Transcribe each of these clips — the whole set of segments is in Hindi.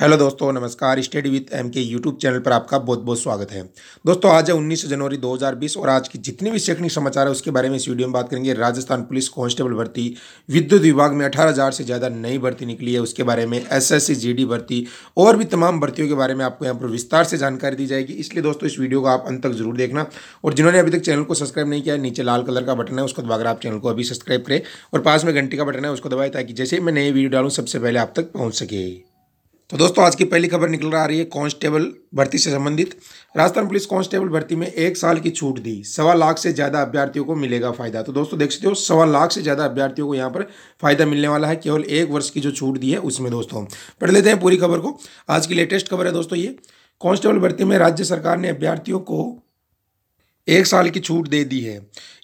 हेलो दोस्तों नमस्कार study with M K YouTube channel पर आपका बहुत बहुत स्वागत है दोस्तों आज है 19 जनवरी 2020 और आज की जितनी भी शैक्षणिक समाचार है उसके बारे में इस वीडियो में बात करेंगे राजस्थान पुलिस कांस्टेबल भर्ती विद्युत विभाग में 18000 से ज़्यादा नई भर्ती निकली है उसके बारे में एस एस भर्ती और भी तमाम भर्तियों के बारे में आपको यहाँ पर विस्तार से जानकारी दी जाएगी इसलिए दोस्तों इस वीडियो को आप अंत तक जरूर देखना और जिन्होंने अभी तक चैनल को सब्सक्राइब नहीं किया नीचे लाल कलर का बटन है उसको दबाकर आप चैनल को अभी सब्सक्राइब करें और पास में घंटे का बटन है उसको दबाए ताकि जैसे ही मैं नई वीडियो डालूँ सबसे पहले आप तक पहुँच सके तो दोस्तों आज की पहली खबर निकल आ रही है कांस्टेबल भर्ती से संबंधित राजस्थान पुलिस कांस्टेबल भर्ती में एक साल की छूट दी सवा लाख से ज़्यादा अभ्यर्थियों को मिलेगा फायदा तो दोस्तों देख सकते हो सवा लाख से ज़्यादा अभ्यर्थियों को यहाँ पर फायदा मिलने वाला है केवल एक वर्ष की जो छूट दी है उसमें दोस्तों पढ़ लेते हैं पूरी खबर को आज की लेटेस्ट खबर है दोस्तों ये कांस्टेबल भर्ती में राज्य सरकार ने अभ्यर्थियों को एक साल की छूट दे दी है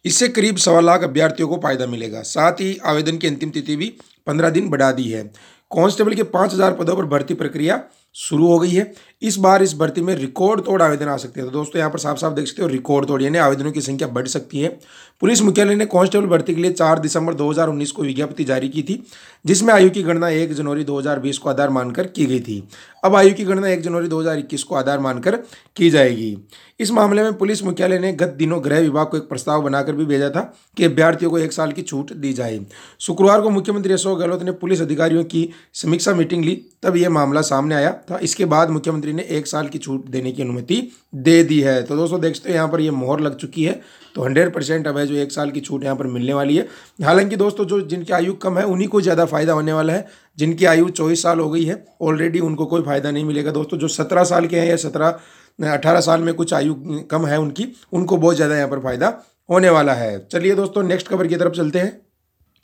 इससे करीब सवा लाख अभ्यर्थियों को फायदा मिलेगा साथ ही आवेदन की अंतिम तिथि भी पंद्रह दिन बढ़ा दी है कांस्टेबल के पांच हज़ार पदों पर भर्ती प्रक्रिया शुरू हो गई है इस बार इस भर्ती में रिकॉर्ड तोड़ आवेदन आ सकते हैं तो दोस्तों यहाँ पर साफ साफ देख सकते हो रिकॉर्ड तोड़ यानी आवेदनों की संख्या बढ़ सकती है पुलिस मुख्यालय ने कांस्टेबल भर्ती के लिए 4 दिसंबर 2019 को विज्ञप्ति जारी की थी जिसमें आयु की गणना 1 जनवरी 2020 को आधार मानकर की गई थी अब आयु की गणना एक जनवरी दो को आधार मानकर की जाएगी इस मामले में पुलिस मुख्यालय ने गत दिनों गृह विभाग को एक प्रस्ताव बनाकर भी भेजा था कि अभ्यर्थियों को एक साल की छूट दी जाए शुक्रवार को मुख्यमंत्री अशोक गहलोत ने पुलिस अधिकारियों की समीक्षा मीटिंग ली तब यह मामला सामने आया था इसके बाद मुख्यमंत्री ने एक साल की छूट देने की अनुमति दे दी है तो दोस्तों देखते हो यहाँ पर ये मोहर लग चुकी है तो हंड्रेड परसेंट अब है जो एक साल की छूट यहाँ पर मिलने वाली है हालांकि दोस्तों जो जिनकी आयु कम है उन्हीं को ज़्यादा फायदा होने वाला है जिनकी आयु चौबीस साल हो गई है ऑलरेडी उनको कोई फायदा नहीं मिलेगा दोस्तों जो सत्रह साल के हैं या सत्रह अठारह साल में कुछ आयु कम है उनकी उनको बहुत ज़्यादा यहाँ पर फायदा होने वाला है चलिए दोस्तों नेक्स्ट खबर की तरफ चलते हैं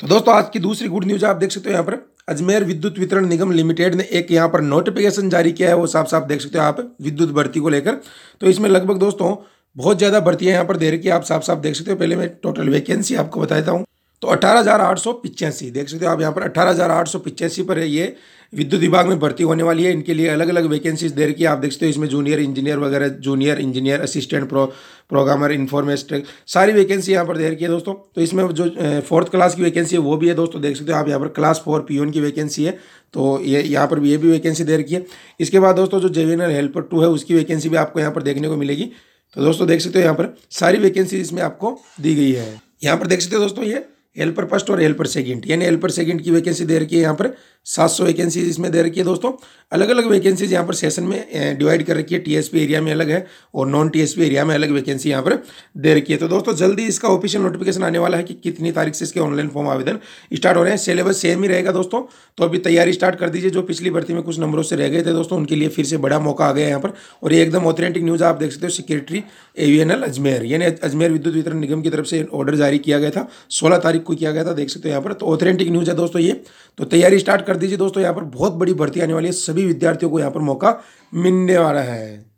तो दोस्तों आज की दूसरी गुड न्यूज आप देख सकते हो यहाँ पर अजमेर विद्युत वितरण निगम लिमिटेड ने एक यहाँ पर नोटिफिकेशन जारी किया है वो साफ साफ देख सकते हो आप विद्युत भर्ती को लेकर तो इसमें लगभग दोस्तों बहुत ज़्यादा भर्तियाँ यहाँ पर दे रखी है आप साफ साफ देख सकते हो पहले मैं टोटल वैकेंसी आपको बताता हूँ तो अठारह हज़ार आठ सौ देख सकते हो आप यहाँ पर अठारह हज़ार आठ सौ पर है ये विद्युत विभाग में भर्ती होने वाली है इनके लिए अलग अलग वैकेंसीज दे रखी है आप देख सकते हो इसमें जूनियर इंजीनियर वगैरह junior engineer assistant pro programmer इन्फॉर्मेस्ट्रिक सारी वैकेंसी यहाँ पर दे रखी है दोस्तों तो इसमें जो फोर्थ क्लास की वैकेंसी है वो भी है दोस्तों देख सकते हो आप यहाँ पर क्लास फोर पी की वैकेंसी है तो ये यहाँ पर भी ये भी वैकेंसी दे रखी है इसके बाद दोस्तों जो जेवीनर हेल्पर टू है उसकी वैकेंसी भी आपको यहाँ पर देखने को मिलेगी तो दोस्तों देख सकते हो यहाँ पर सारी वैकेंसी इसमें आपको दी गई है यहाँ पर देख सकते हो दोस्तों ये हेल्पर फर्स्ट और हेल्पर सेकंड यानी हेल्पर सेकंड की वैकेंसी दे रखी है यहाँ पर 700 वैकेंसीज इसमें दे रखी है दोस्तों अलग अलग वैकेंसीज यहाँ पर सेशन में डिवाइड कर रखी है टीएसपी एरिया में अलग है और नॉन टीएसपी एरिया में अलग वैकेंसी यहाँ पर दे रखी है तो दोस्तों जल्दी इसका ऑफिशियल नोटिफिकेशन आने वाला है कि कितनी तारीख से इसके ऑनलाइन फॉर्म आवेदन स्टार्ट हो रहे हैं सिलेबस सेम ही रहेगा दोस्तों तो अभी तैयारी स्टार्ट कर दीजिए जो पिछली भर्ती में कुछ नंबरों से रह गए थे दोस्तों उनके लिए फिर से बड़ा मौका आ गया यहाँ पर और ये एकदम ऑथेंटिक न्यूज़ आप देख सकते हो सिक्योरिटी एवीएनएल अजमेर यानी अजमेर विद्युत वितरण निगम की तरफ से ऑर्डर जारी किया गया था सोलह तारीख तारीख को किया गया था देख सकते हो यहाँ पर तो ऑथेंटिक न्यूज़ है दोस्तों ये तो तैयारी स्टार्ट कर दीजिए दोस्तों यहाँ पर बहुत बड़ी भर्ती आने वाली है सभी विद्यार्थियों को यहाँ पर मौका मिलने वाला है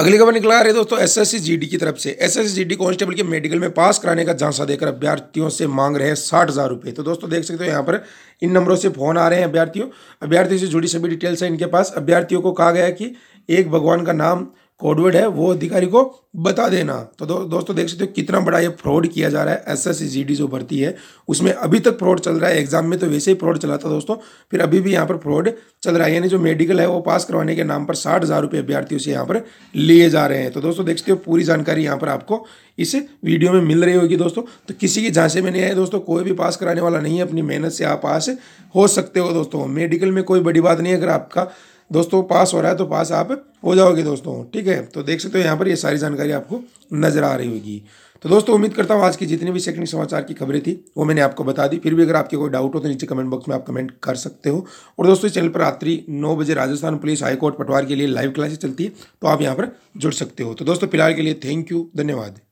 अगली खबर निकला रही है दोस्तों एसएससी जीडी की तरफ से एसएससी जीडी कांस्टेबल के मेडिकल में पास कराने का झांसा देकर अभ्यर्थियों से मांग रहे हैं साठ हज़ार रुपये तो दोस्तों देख सकते हो यहाँ पर इन नंबरों से फोन आ रहे हैं अभ्यर्थियों अभ्यर्थियों से जुड़ी सभी डिटेल्स हैं इनके पास अभ्यर्थियों को कहा गया कि एक भगवान का नाम कोडवर्ड है वो अधिकारी को बता देना तो दो, दोस्तों देख सकते हो कितना बड़ा ये फ्रॉड किया जा रहा है एस एस जो भर्ती है उसमें अभी तक फ्रॉड चल रहा है एग्जाम में तो वैसे ही फ्रॉड चला था दोस्तों फिर अभी भी यहाँ पर फ्रॉड चल रहा है यानी जो मेडिकल है वो पास करवाने के नाम पर साठ हज़ार रुपये अभ्यर्थियों से यहाँ पर लिए जा रहे हैं तो दोस्तों देख सकते हो पूरी जानकारी यहाँ पर आपको इस वीडियो में मिल रही होगी दोस्तों तो किसी की झांसे में नहीं आए दोस्तों कोई भी पास कराने वाला नहीं है अपनी मेहनत से आप पास हो सकते हो दोस्तों मेडिकल में कोई बड़ी बात नहीं है अगर आपका दोस्तों पास हो रहा है तो पास आप हो जाओगे दोस्तों ठीक है तो देख सकते हो यहाँ पर ये सारी जानकारी आपको नजर आ रही होगी तो दोस्तों उम्मीद करता हूँ आज की जितनी भी सेकंड समाचार की खबरें थी वो मैंने आपको बता दी फिर भी अगर आपके कोई डाउट हो तो नीचे कमेंट बॉक्स में आप कमेंट कर सकते हो और दोस्तों इस चैनल पर रात्रि नौ बजे राजस्थान पुलिस हाईकोर्ट पटवार के लिए लाइव क्लासेस चलती है तो आप यहाँ पर जुड़ सकते हो तो दोस्तों फिलहाल के लिए थैंक यू धन्यवाद